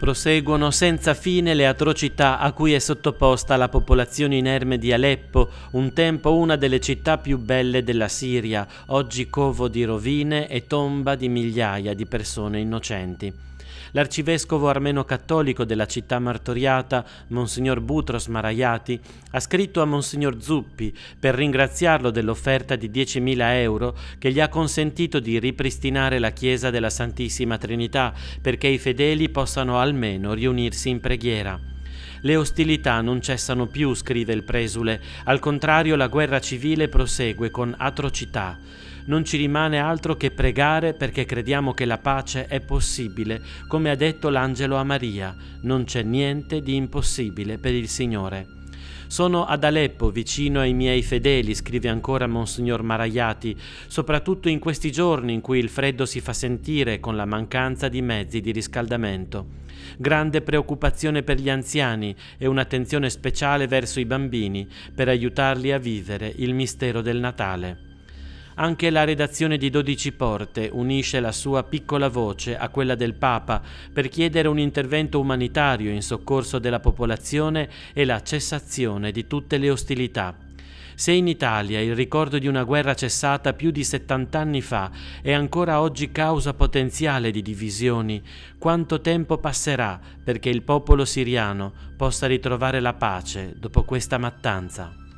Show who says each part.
Speaker 1: Proseguono senza fine le atrocità a cui è sottoposta la popolazione inerme di Aleppo, un tempo una delle città più belle della Siria, oggi covo di rovine e tomba di migliaia di persone innocenti. L'arcivescovo armeno cattolico della città martoriata, Monsignor Butros Maraiati, ha scritto a Monsignor Zuppi per ringraziarlo dell'offerta di 10.000 euro che gli ha consentito di ripristinare la chiesa della Santissima Trinità perché i fedeli possano allontanare almeno riunirsi in preghiera. Le ostilità non cessano più, scrive il presule, al contrario la guerra civile prosegue con atrocità. Non ci rimane altro che pregare perché crediamo che la pace è possibile, come ha detto l'angelo a Maria, non c'è niente di impossibile per il Signore. Sono ad Aleppo, vicino ai miei fedeli, scrive ancora Monsignor Maraiati, soprattutto in questi giorni in cui il freddo si fa sentire con la mancanza di mezzi di riscaldamento. Grande preoccupazione per gli anziani e un'attenzione speciale verso i bambini per aiutarli a vivere il mistero del Natale. Anche la redazione di 12 Porte unisce la sua piccola voce a quella del Papa per chiedere un intervento umanitario in soccorso della popolazione e la cessazione di tutte le ostilità. Se in Italia il ricordo di una guerra cessata più di 70 anni fa è ancora oggi causa potenziale di divisioni, quanto tempo passerà perché il popolo siriano possa ritrovare la pace dopo questa mattanza?